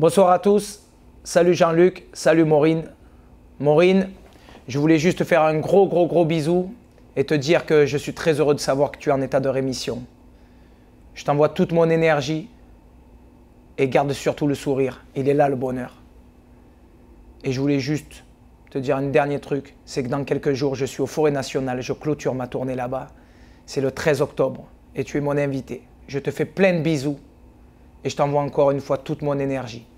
Bonsoir à tous. Salut Jean-Luc, salut Maureen. Maureen, je voulais juste te faire un gros, gros, gros bisou et te dire que je suis très heureux de savoir que tu es en état de rémission. Je t'envoie toute mon énergie et garde surtout le sourire. Il est là le bonheur. Et je voulais juste te dire un dernier truc, c'est que dans quelques jours, je suis au Forêt National. je clôture ma tournée là-bas. C'est le 13 octobre et tu es mon invité. Je te fais plein de bisous et je t'envoie encore une fois toute mon énergie.